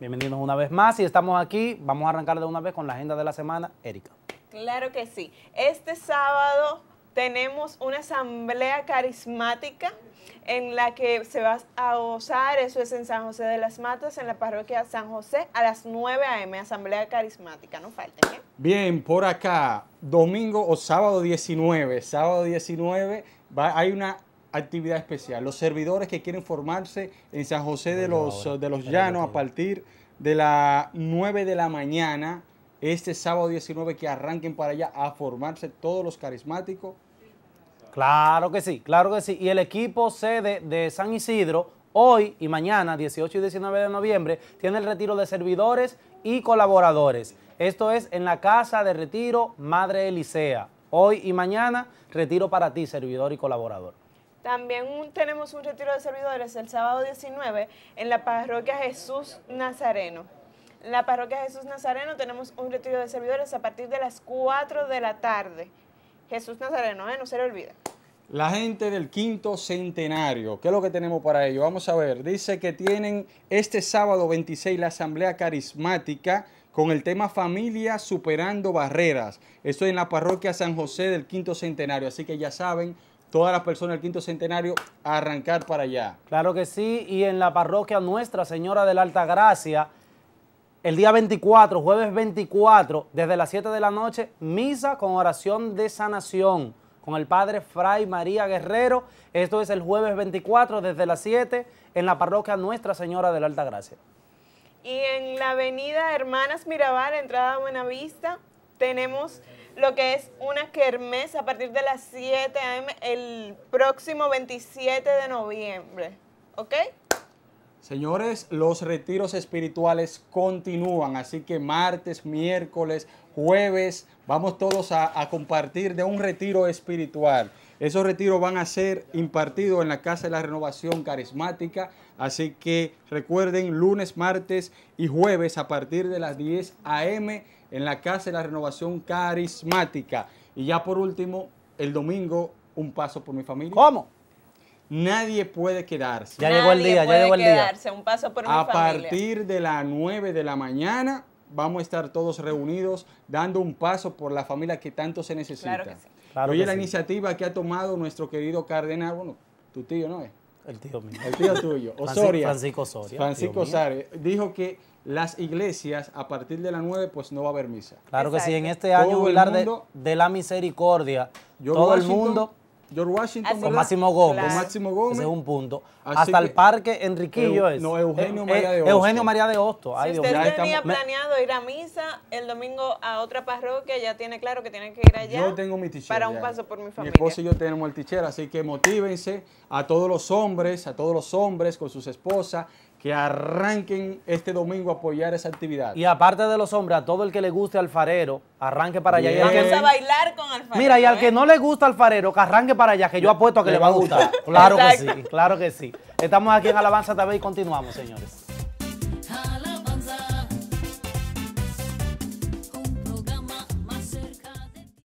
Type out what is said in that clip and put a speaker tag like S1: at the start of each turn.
S1: Bienvenidos una vez más y estamos aquí. Vamos a arrancar de una vez con la agenda de la semana. Erika.
S2: Claro que sí. Este sábado tenemos una asamblea carismática en la que se va a gozar, eso es en San José de las Matas, en la parroquia San José, a las 9 a.m., asamblea carismática, no falten. ¿eh?
S3: Bien, por acá, domingo o sábado 19, sábado 19 va, hay una actividad especial. Los servidores que quieren formarse en San José de los, de los Llanos a partir de las 9 de la mañana, este sábado 19, que arranquen para allá a formarse todos los carismáticos.
S1: Claro que sí, claro que sí. Y el equipo sede de San Isidro, hoy y mañana, 18 y 19 de noviembre, tiene el retiro de servidores y colaboradores. Esto es en la Casa de Retiro Madre Elisea. Hoy y mañana, retiro para ti, servidor y colaborador.
S2: También tenemos un retiro de servidores el sábado 19 en la parroquia Jesús Nazareno. En la parroquia Jesús Nazareno tenemos un retiro de servidores a partir de las 4 de la tarde. Jesús Nazareno, ¿eh? no se le olvida.
S3: La gente del quinto centenario, ¿qué es lo que tenemos para ello? Vamos a ver, dice que tienen este sábado 26 la asamblea carismática con el tema familia superando barreras. Esto en la parroquia San José del quinto centenario, así
S1: que ya saben, todas las personas del quinto centenario a arrancar para allá. Claro que sí, y en la parroquia Nuestra Señora de la Alta Gracia, el día 24, jueves 24, desde las 7 de la noche, misa con oración de sanación con el padre Fray María Guerrero. Esto es el jueves 24 desde las 7 en la parroquia Nuestra Señora de la Alta Gracia.
S2: Y en la avenida Hermanas Mirabal, entrada a Buenavista, tenemos lo que es una kermés a partir de las 7 a.m. el próximo 27 de noviembre. ¿Ok?
S3: Señores, los retiros espirituales continúan, así que martes, miércoles, jueves, vamos todos a, a compartir de un retiro espiritual. Esos retiros van a ser impartidos en la Casa de la Renovación Carismática, así que recuerden lunes, martes y jueves a partir de las 10 a.m en la Casa de la Renovación Carismática. Y ya por último, el domingo, un paso por mi familia. ¿Cómo? Nadie puede quedarse. Ya llegó el día, ya llegó el quedarse.
S2: Un paso por a mi familia. A partir
S3: de las 9 de la mañana vamos a estar todos reunidos dando un paso por la familia que tanto se necesita. Claro que sí. Oye, la iniciativa que ha tomado nuestro querido cardenal, bueno, tu tío, ¿no es? El tío mío. El tío tuyo. Osoria. Francisco Osoria. Francisco Osoria. Dijo que las iglesias a partir de la 9 pues
S1: no va a haber misa. Claro que sí, en este año hablar de, la misericordia. todo el mundo George Washington. con Máximo Gómez. Con Máximo Gómez. Ese es un punto. Hasta el parque Enriquillo es. No, Eugenio eh, eh, María de Hosto. Eugenio María de Hosto. usted tenía planeado
S2: ir a misa el domingo a otra parroquia, ya tiene claro que tiene que ir allá. Yo tengo
S1: mi tichera. Para un paso
S2: por mi familia. Mi
S3: esposo y yo tenemos el tichera, así que motívense a todos los hombres, a todos los hombres con sus esposas
S1: que arranquen
S3: este domingo a apoyar esa actividad.
S1: Y aparte de los hombres, a todo el que le guste alfarero, arranque para allá. Vamos a
S2: bailar con alfarero. Mira, y al que ¿eh?
S1: no le gusta alfarero, que arranque para allá, que yo apuesto a que le, va a gustar. claro que sí, claro que sí. Estamos aquí en Alabanza también y continuamos, señores.